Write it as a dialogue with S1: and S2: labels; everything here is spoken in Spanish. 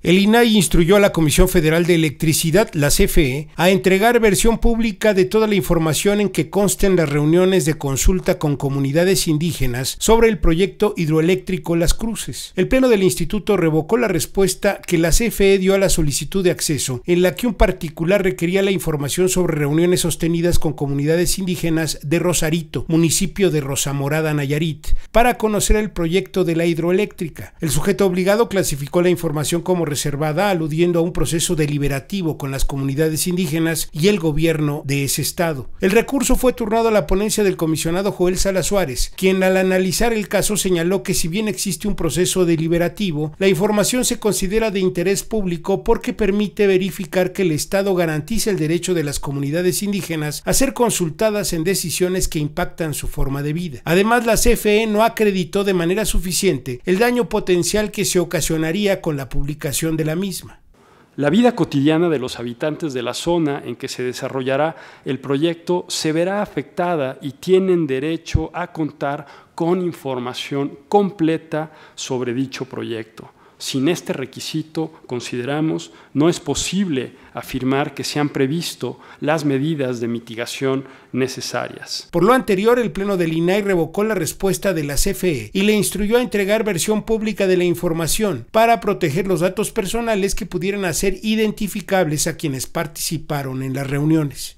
S1: El INAI instruyó a la Comisión Federal de Electricidad, la CFE, a entregar versión pública de toda la información en que consten las reuniones de consulta con comunidades indígenas sobre el proyecto hidroeléctrico Las Cruces. El Pleno del Instituto revocó la respuesta que la CFE dio a la solicitud de acceso, en la que un particular requería la información sobre reuniones sostenidas con comunidades indígenas de Rosarito, municipio de Rosamorada, Nayarit, para conocer el proyecto de la hidroeléctrica. El sujeto obligado clasificó la información como reservada, aludiendo a un proceso deliberativo con las comunidades indígenas y el gobierno de ese estado. El recurso fue turnado a la ponencia del comisionado Joel Sala Suárez, quien al analizar el caso señaló que si bien existe un proceso deliberativo, la información se considera de interés público porque permite verificar que el Estado garantiza el derecho de las comunidades indígenas a ser consultadas en decisiones que impactan su forma de vida. Además, la CFE no acreditó de manera suficiente el daño potencial que se ocasionaría con la publicación de la misma.
S2: La vida cotidiana de los habitantes de la zona en que se desarrollará el proyecto se verá afectada y tienen derecho a contar con información completa sobre dicho proyecto. Sin este requisito, consideramos, no es posible afirmar que se han previsto las medidas de mitigación necesarias.
S1: Por lo anterior, el Pleno del INAI revocó la respuesta de la CFE y le instruyó a entregar versión pública de la información para proteger los datos personales que pudieran hacer identificables a quienes participaron en las reuniones.